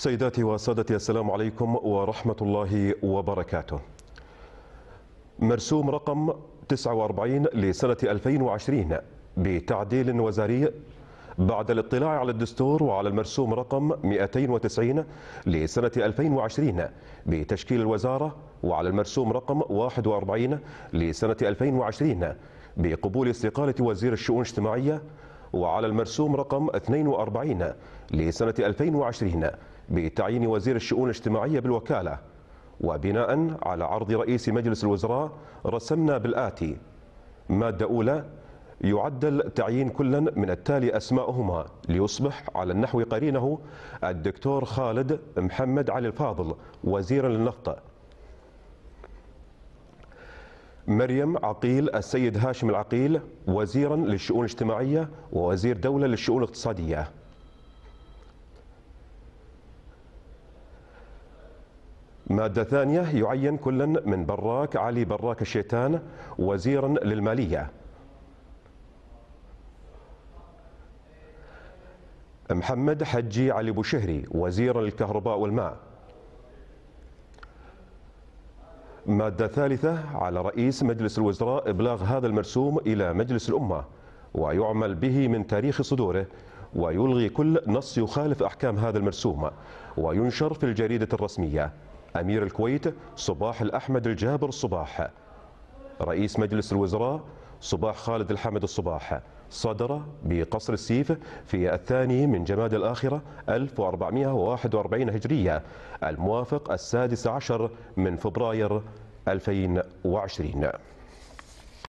سيداتي وسادتي السلام عليكم ورحمة الله وبركاته مرسوم رقم 49 لسنة 2020 بتعديل وزاري بعد الاطلاع على الدستور وعلى المرسوم رقم 290 لسنة 2020 بتشكيل الوزارة وعلى المرسوم رقم 41 لسنة 2020 بقبول استقالة وزير الشؤون الاجتماعية وعلى المرسوم رقم 42 لسنة 2020 بتعيين وزير الشؤون الاجتماعية بالوكالة وبناء على عرض رئيس مجلس الوزراء رسمنا بالآتي مادة أولى يعدل تعيين كلا من التالي أسماءهما ليصبح على النحو قرينه الدكتور خالد محمد علي الفاضل وزيرا للنفط مريم عقيل السيد هاشم العقيل وزيرا للشؤون الاجتماعية ووزير دولة للشؤون الاقتصادية مادة ثانية يعين كلا من براك علي براك الشيتان وزيرا للمالية محمد حجي علي بوشهري وزيرا للكهرباء والماء مادة ثالثة على رئيس مجلس الوزراء إبلاغ هذا المرسوم إلى مجلس الأمة ويعمل به من تاريخ صدوره ويلغي كل نص يخالف أحكام هذا المرسوم وينشر في الجريدة الرسمية أمير الكويت صباح الأحمد الجابر صباح رئيس مجلس الوزراء صباح خالد الحمد الصباح صدر بقصر السيف في الثاني من جماد الآخرة 1441 هجرية الموافق السادس عشر من فبراير 2020